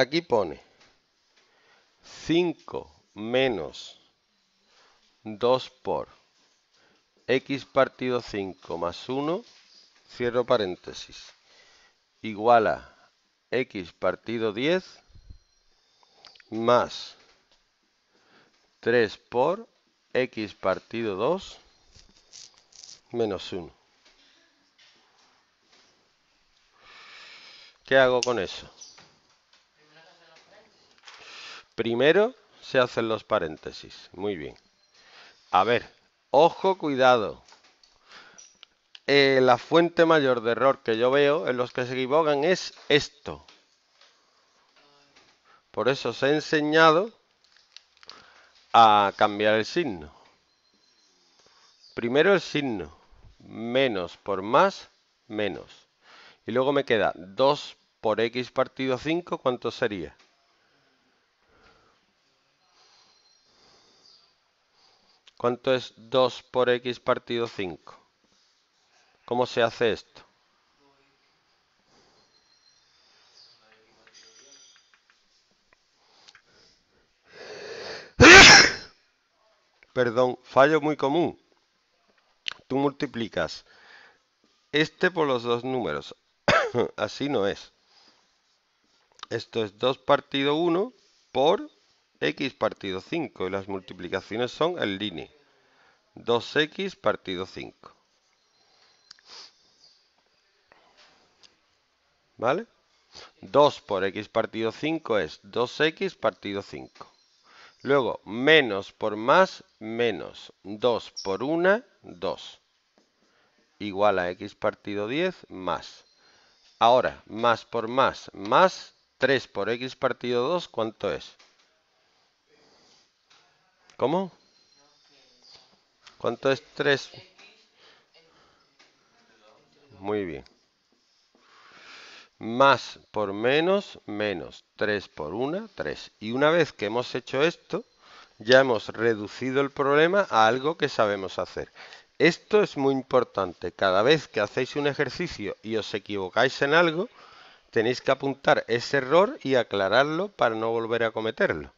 Aquí pone 5 menos 2 por x partido 5 más 1, cierro paréntesis, igual a x partido 10 más 3 por x partido 2 menos 1. ¿Qué hago con eso? Primero se hacen los paréntesis. Muy bien. A ver, ojo, cuidado. Eh, la fuente mayor de error que yo veo en los que se equivocan es esto. Por eso os he enseñado a cambiar el signo. Primero el signo, menos por más, menos. Y luego me queda 2 por x partido 5, ¿cuánto sería? ¿Cuánto es 2 por x partido 5? ¿Cómo se hace esto? Perdón, fallo muy común. Tú multiplicas este por los dos números. Así no es. Esto es 2 partido 1 por x partido 5 y las multiplicaciones son el línea. 2x partido 5. ¿Vale? 2 por x partido 5 es 2x partido 5. Luego, menos por más, menos. 2 por 1, 2. Igual a x partido 10 más. Ahora, más por más, más 3 por x partido 2, ¿cuánto es? ¿Cómo? ¿Cuánto es 3? Muy bien. Más por menos, menos 3 por 1, 3. Y una vez que hemos hecho esto, ya hemos reducido el problema a algo que sabemos hacer. Esto es muy importante. Cada vez que hacéis un ejercicio y os equivocáis en algo, tenéis que apuntar ese error y aclararlo para no volver a cometerlo.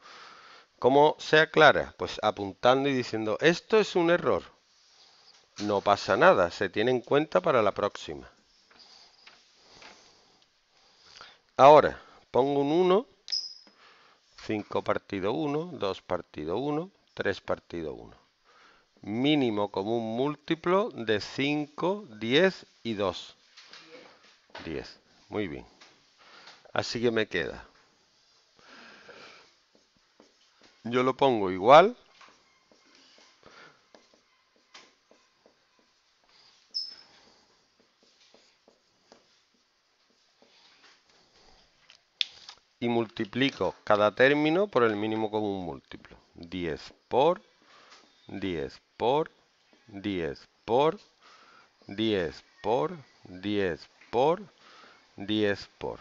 ¿Cómo se aclara? Pues apuntando y diciendo, esto es un error. No pasa nada, se tiene en cuenta para la próxima. Ahora, pongo un 1, 5 partido 1, 2 partido 1, 3 partido 1. Mínimo común múltiplo de 5, 10 y 2. 10. Muy bien. Así que me queda yo lo pongo igual. Y multiplico cada término por el mínimo común múltiplo. 10 por 10 por 10 por 10 por 10 por 10 por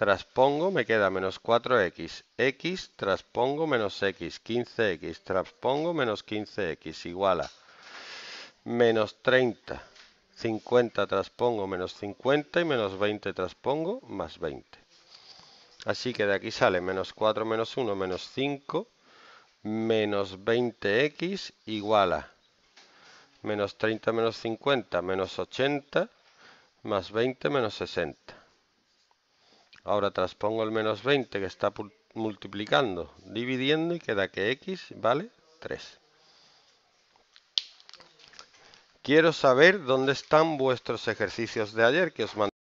Transpongo, me queda menos 4x. x transpongo menos x, 15x. Transpongo menos 15x, igual a menos 30. 50 transpongo menos 50 y menos 20 transpongo más 20. Así que de aquí sale menos 4 menos 1 menos 5 menos 20x igual a menos 30 menos 50 menos 80 más 20 menos 60. Ahora transpongo el menos 20 que está multiplicando, dividiendo y queda que x vale 3. Quiero saber dónde están vuestros ejercicios de ayer que os mandé.